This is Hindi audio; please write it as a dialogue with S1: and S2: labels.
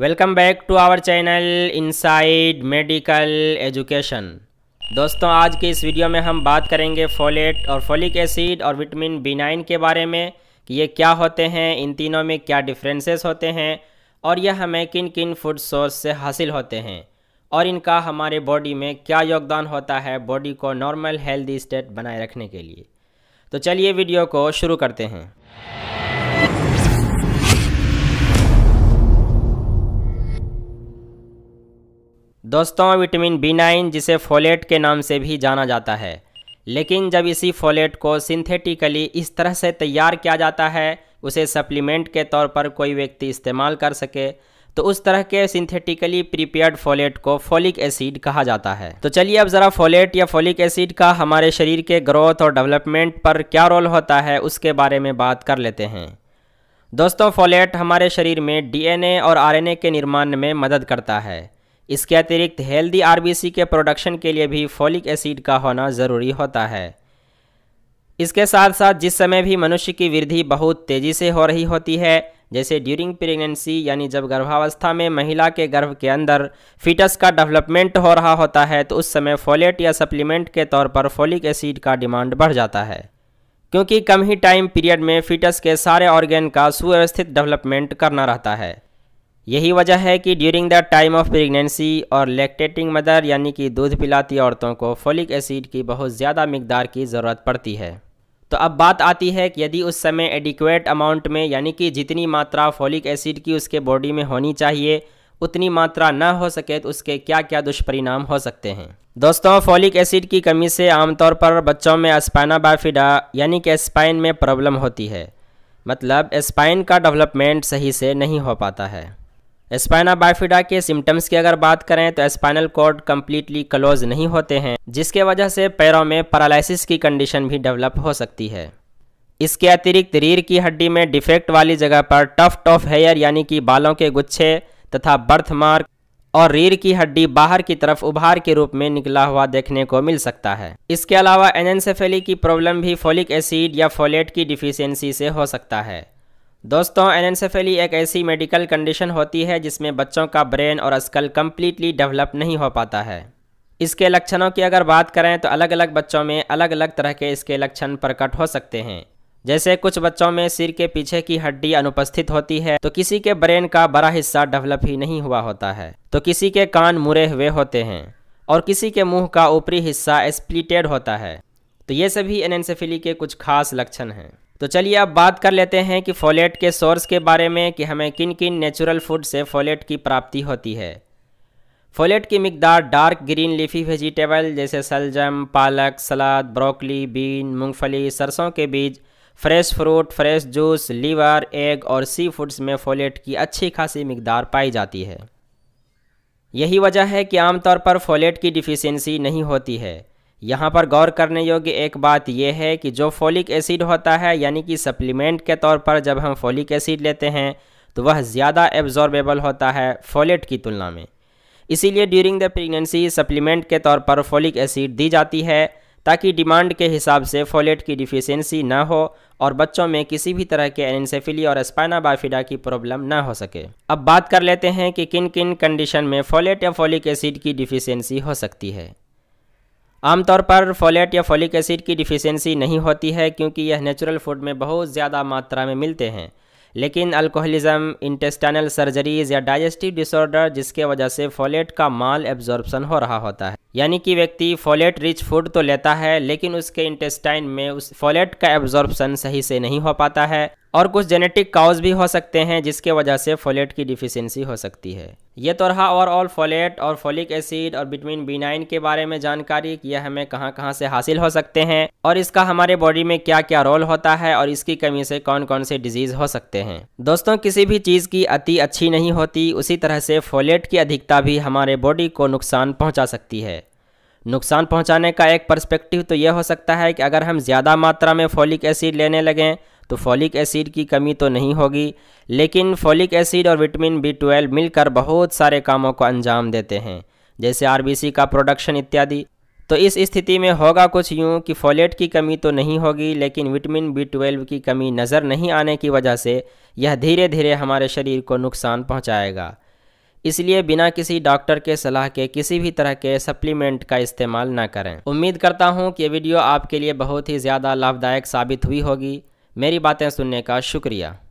S1: welcome back to our channel inside medical education दोस्तों आज के इस वीडियो में हम बात करेंगे फोलेट और फोलिक एसिड और विटामिन बी नाइन के बारे में कि ये क्या होते हैं इन तीनों में क्या डिफरेंसेस होते हैं और यह हमें किन किन फूड सोर्स से हासिल होते हैं और इनका हमारे बॉडी में क्या योगदान होता है बॉडी को नॉर्मल हेल्दी स्टेट बनाए रखने के लिए तो चलिए वीडियो को शुरू करते हैं दोस्तों विटामिन बी नाइन जिसे फोलेट के नाम से भी जाना जाता है लेकिन जब इसी फोलेट को सिंथेटिकली इस तरह से तैयार किया जाता है उसे सप्लीमेंट के तौर पर कोई व्यक्ति इस्तेमाल कर सके तो उस तरह के सिंथेटिकली प्रिपेयर्ड फोलेट को फोलिक एसिड कहा जाता है तो चलिए अब ज़रा फोलेट या फोलिक एसिड का हमारे शरीर के ग्रोथ और डेवलपमेंट पर क्या रोल होता है उसके बारे में बात कर लेते हैं दोस्तों फोलेट हमारे शरीर में डीएनए और आरएनए के निर्माण में मदद करता है इसके अतिरिक्त हेल्दी आर के प्रोडक्शन के लिए भी फोलिक एसिड का होना ज़रूरी होता है इसके साथ साथ जिस समय भी मनुष्य की वृद्धि बहुत तेज़ी से हो रही होती है जैसे ड्यूरिंग प्रेगनेंसी यानी जब गर्भावस्था में महिला के गर्भ के अंदर फीटस का डेवलपमेंट हो रहा होता है तो उस समय फोलेट या सप्लीमेंट के तौर पर फोलिक एसिड का डिमांड बढ़ जाता है क्योंकि कम ही टाइम पीरियड में फीटस के सारे ऑर्गेन का सुव्यवस्थित डेवलपमेंट करना रहता है यही वजह है कि during the time of pregnancy और लैक्टेटिंग मदर यानी कि दूध पिलाती औरतों को फोलिक एसिड की बहुत ज़्यादा मकदार की ज़रूरत पड़ती है तो अब बात आती है कि यदि उस समय एडिक्वेट अमाउंट में यानी कि जितनी मात्रा फोलिक एसिड की उसके बॉडी में होनी चाहिए उतनी मात्रा ना हो सके तो उसके क्या क्या दुष्परिणाम हो सकते हैं दोस्तों फोलिक एसिड की कमी से आमतौर पर बच्चों में अस्पाना बाफिडा यानी कि स्पाइन में प्रॉब्लम होती है मतलब स्पाइन का डेवलपमेंट सही से नहीं हो पाता है स्पाइना बाइफिडा के सिम्टम्स की अगर बात करें तो स्पाइनल कॉर्ड कम्प्लीटली क्लोज नहीं होते हैं जिसके वजह से पैरों में पैरालिसिस की कंडीशन भी डेवलप हो सकती है इसके अतिरिक्त रीढ़ की हड्डी में डिफेक्ट वाली जगह पर टफ्ट ऑफ हेयर यानी कि बालों के गुच्छे तथा बर्थ मार्क और रीढ़ की हड्डी बाहर की तरफ उभार के रूप में निकला हुआ देखने को मिल सकता है इसके अलावा एनेंसेफेली की प्रॉब्लम भी फोलिक एसिड या फोलेट की डिफिशियंसी से हो सकता है दोस्तों एनसेफेली एक ऐसी मेडिकल कंडीशन होती है जिसमें बच्चों का ब्रेन और स्कल कम्प्लीटली डेवलप नहीं हो पाता है इसके लक्षणों की अगर बात करें तो अलग अलग बच्चों में अलग अलग तरह के इसके लक्षण प्रकट हो सकते हैं जैसे कुछ बच्चों में सिर के पीछे की हड्डी अनुपस्थित होती है तो किसी के ब्रेन का बड़ा हिस्सा डेवलप ही नहीं हुआ होता है तो किसी के कान मुरे हुए होते हैं और किसी के मुंह का ऊपरी हिस्सा स्प्लिटेड होता है तो ये सभी एनेंसेफिली के कुछ खास लक्षण हैं तो चलिए अब बात कर लेते हैं कि फोलेट के सोर्स के बारे में कि हमें किन किन नेचुरल फूड से फोलेट की प्राप्ति होती है फोलेट की मकदार डार्क ग्रीन लीफी वेजिटेबल जैसे सलजम पालक सलाद ब्रोकली बीन मूंगफली सरसों के बीज fresh fruit fresh juice liver egg और सी फूड्स में फोलेट की अच्छी खासी मकदार पाई जाती है यही वजह है कि आमतौर पर फोलेट की डिफिशेंसी नहीं होती है यहाँ पर गौर करने योग्य एक बात यह है कि जो फोलिक एसिड होता है यानी कि सप्लीमेंट के तौर पर जब हम फोलिक एसिड लेते हैं तो वह ज़्यादा एब्जॉर्बेबल होता है फोलेट की तुलना में इसीलिए ड्यूरिंग द प्रेगनेंसी सप्लीमेंट के तौर पर फोलिक एसिड दी जाती है ताकि डिमांड के हिसाब से फोलेट की डिफिशेंसी ना हो और बच्चों में किसी भी तरह के एनसेफिली और स्पाइना बाफिडा की प्रॉब्लम ना हो सके अब बात कर लेते हैं कि किन किन कंडीशन में फोलेट या फोलिक एसिड की डिफिशेंसी हो सकती है आमतौर पर फोलेट या फोलिक एसिड की डिफिशेंसी नहीं होती है क्योंकि यह नेचुरल फूड में बहुत ज़्यादा मात्रा में मिलते हैं लेकिन अल्कोहलिज्म इंटेस्टाइनल सर्जरीज या डाइजेस्टिव डिसऑर्डर जिसके वजह से फोलेट का माल एब्ज़ॉर्बन हो रहा होता है यानी कि व्यक्ति फोलेट रिच फूड तो लेता है लेकिन उसके इंटेस्टाइन में उस फोलेट का एब्जॉर्बसन सही से नहीं हो पाता है और कुछ जेनेटिक काउज भी हो सकते हैं जिसके वजह से फोलेट की डिफिशेंसी हो सकती है ये तो रहा ओवरऑल फोलेट और फोलिक एसिड और विटामिन बी नाइन के बारे में जानकारी कि यह हमें कहां कहां से हासिल हो सकते हैं और इसका हमारे बॉडी में क्या क्या रोल होता है और इसकी कमी से कौन कौन से डिजीज हो सकते हैं दोस्तों किसी भी चीज़ की अति अच्छी नहीं होती उसी तरह से फोलेट की अधिकता भी हमारे बॉडी को नुकसान पहुँचा सकती है नुकसान पहुँचाने का एक परस्पेक्टिव तो यह हो सकता है कि अगर हम ज़्यादा मात्रा में फोलिक एसिड लेने लगें तो फॉलिक एसिड की कमी तो नहीं होगी लेकिन फॉलिक एसिड और विटामिन बी ट्वेल्व मिलकर बहुत सारे कामों को अंजाम देते हैं जैसे आरबीसी का प्रोडक्शन इत्यादि तो इस स्थिति में होगा कुछ यूँ कि फोलेट की कमी तो नहीं होगी लेकिन विटामिन बी ट्वेल्व की कमी नज़र नहीं आने की वजह से यह धीरे धीरे हमारे शरीर को नुकसान पहुँचाएगा इसलिए बिना किसी डॉक्टर के सलाह के किसी भी तरह के सप्लीमेंट का इस्तेमाल ना करें उम्मीद करता हूँ कि ये वीडियो आपके लिए बहुत ही ज़्यादा लाभदायक साबित हुई होगी मेरी बातें सुनने का शुक्रिया